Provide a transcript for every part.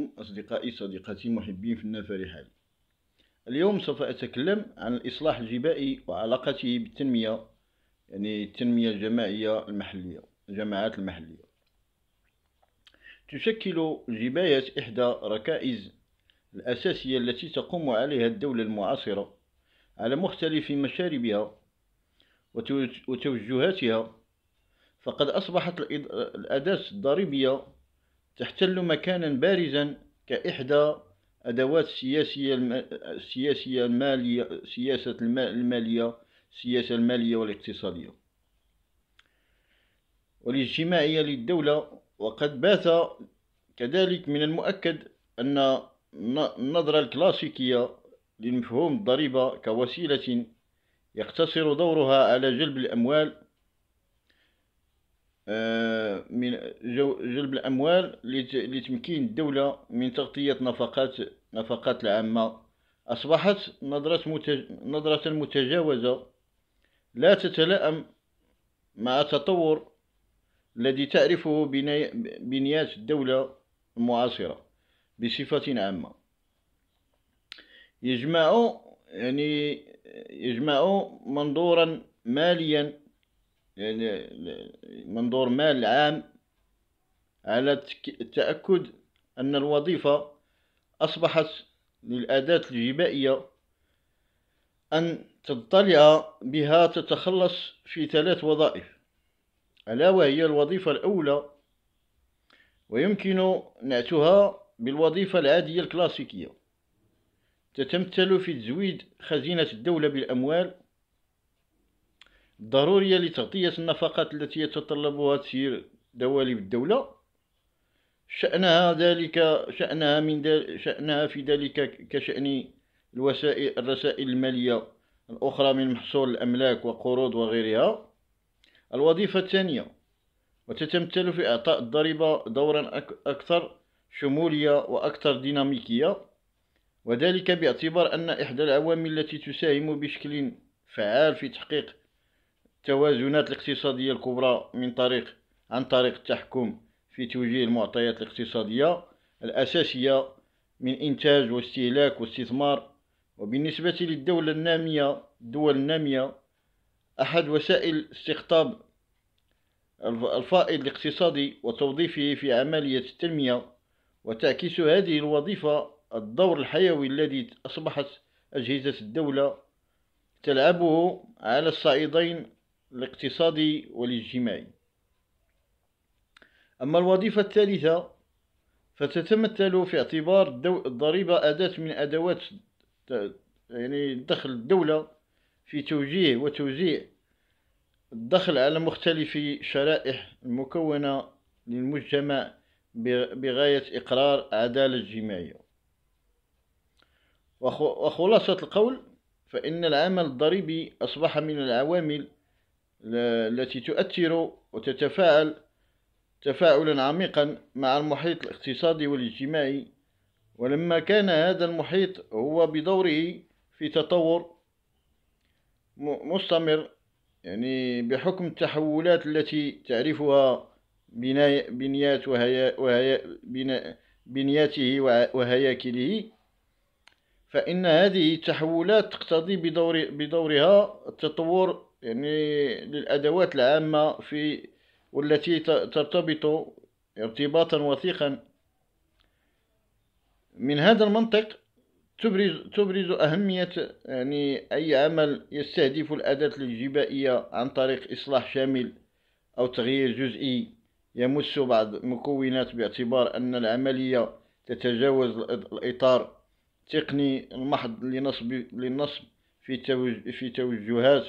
عليكم أصدقائي صديقاتي محبين في النفر حالي اليوم سوف أتكلم عن الإصلاح الجبائي وعلاقته بالتنمية يعني التنمية الجماعية المحلية الجماعات المحلية تشكل جباية إحدى ركائز الأساسية التي تقوم عليها الدولة المعاصرة على مختلف مشاربها وتوجهاتها فقد أصبحت الأداة الضريبية تحتل مكانا بارزا كإحدى أدوات السياسية السياسية المالية سياسة المالية السياسة المالية والاقتصادية والاجتماعية للدولة وقد بات كذلك من المؤكد أن النظرة الكلاسيكية لمفهوم الضريبة كوسيلة يقتصر دورها على جلب الأموال آه، من جلب الأموال لتمكين الدولة من تغطية نفقات نفقات العامة أصبحت نظرة, نظرة متجاوزة لا تتلائم مع التطور الذي تعرفه بنيات الدولة المعاصرة بصفة عامة يجمع يعني يجمع منظورا ماليا يعني منظور مال العام على التأكد أن الوظيفة أصبحت للأداة الجبائية أن تطلع بها تتخلص في ثلاث وظائف ألا وهي الوظيفة الأولى ويمكن نعتها بالوظيفة العادية الكلاسيكية تتمثل في تزويد خزينة الدولة بالأموال ضرورية لتغطية النفقات التي يتطلبها تسيير دوالب الدولة شأنها ذلك شأنها من شأنها في ذلك كشأن الوسائل الرسائل المالية الأخرى من محصول الأملاك وقروض وغيرها الوظيفة الثانية وتتمثل في إعطاء الضريبة دورا أكثر شمولية وأكثر ديناميكية وذلك باعتبار أن إحدى العوامل التي تساهم بشكل فعال في تحقيق التوازنات الاقتصادية الكبرى من طريق عن طريق التحكم في توجيه المعطيات الاقتصادية الأساسية من إنتاج واستهلاك واستثمار وبالنسبة للدولة النامية الدول النامية أحد وسائل استقطاب الفائض الاقتصادي وتوظيفه في عملية التنمية وتعكس هذه الوظيفة الدور الحيوي الذي أصبحت أجهزة الدولة تلعبه على الصعيدين الاقتصادي والاجتماعي أما الوظيفة الثالثة فتتمثل في اعتبار الضريبة أداة من أدوات يعني دخل الدولة في توجيه وتوزيع الدخل على مختلف شرائح المكونة للمجتمع بغاية إقرار عدالة اجتماعية وخلاصة القول فإن العمل الضريبي أصبح من العوامل التي تؤثر وتتفاعل تفاعلا عميقا مع المحيط الاقتصادي والاجتماعي ولما كان هذا المحيط هو بدوره في تطور مستمر يعني بحكم التحولات التي تعرفها بنيات وهي وهي بنياته وهياكله فإن هذه التحولات تقتضي بدور بدورها التطور يعني للأدوات العامة في والتي ترتبط ارتباطا وثيقا من هذا المنطق تبرز, تبرز أهمية يعني أي عمل يستهدف الأداة الجبائية عن طريق إصلاح شامل أو تغيير جزئي يمس بعض المكونات باعتبار أن العملية تتجاوز الإطار التقني المحض لنصب, للنصب في توجهات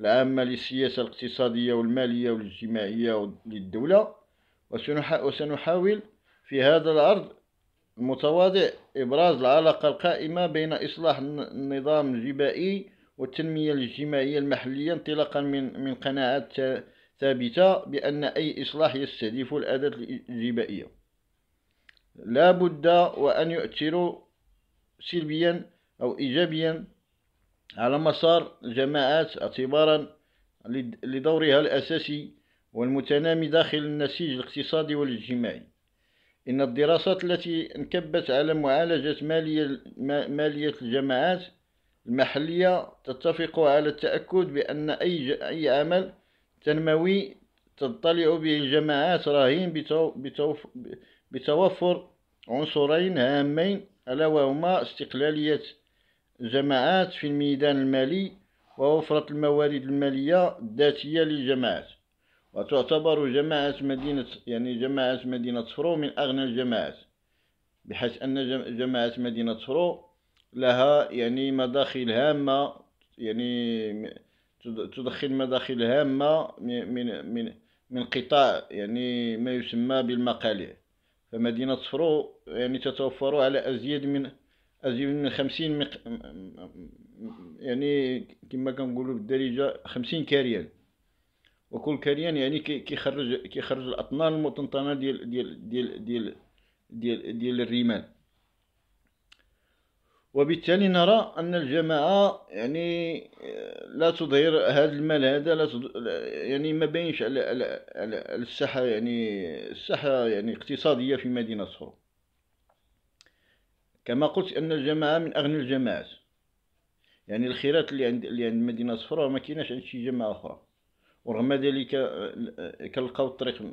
العامة للسياسة الاقتصادية والمالية والاجتماعية للدولة وسنحاول في هذا العرض المتواضع إبراز العلاقة القائمة بين إصلاح النظام الجبائي والتنمية الاجتماعية المحلية انطلاقا من من قناعات ثابتة بأن أي إصلاح يستهدف الأداة الجبائية لا بد وأن يؤثر سلبيا أو إيجابيا على مسار الجماعات اعتبارا لدورها الأساسي والمتنامي داخل النسيج الاقتصادي والاجتماعي إن الدراسات التي انكبت على معالجة مالية, مالية الجماعات المحلية تتفق على التأكد بأن أي, أي عمل تنموي تضطلع به الجماعات راهين بتوفر عنصرين هامين ألا وهما استقلالية جماعات في الميدان المالي ووفرة الموارد المالية الذاتية للجماعات وتعتبر جماعة مدينة يعني جماعة مدينة صفرو من أغنى الجماعات بحيث أن جماعة مدينة صفرو لها يعني مداخل هامة يعني تدخل مداخل هامة من من من قطاع يعني ما يسمى بالمقاليع فمدينة صفرو يعني تتوفر على أزيد من أزيد من خمسين مق... يعني كما كنقولوا بالدارجة خمسين كاريان وكل كاريان يعني كيخرج كيخرج الأطنان المطنطنة ديال ديال ديال ديال ديال, ديال الرمال وبالتالي نرى أن الجماعة يعني آه، لا تظهر هذا المال هذا لا يعني ما باينش على, على, الساحة يعني الساحة يعني اقتصادية في مدينة صرو كما قلت أن الجماعة من أغنى الجماعات يعني الخيرات اللي عند اللي عند مدينة صفرا ما كايناش عند شي جماعة أخرى ورغم ذلك آه، آه، كنلقاو الطريق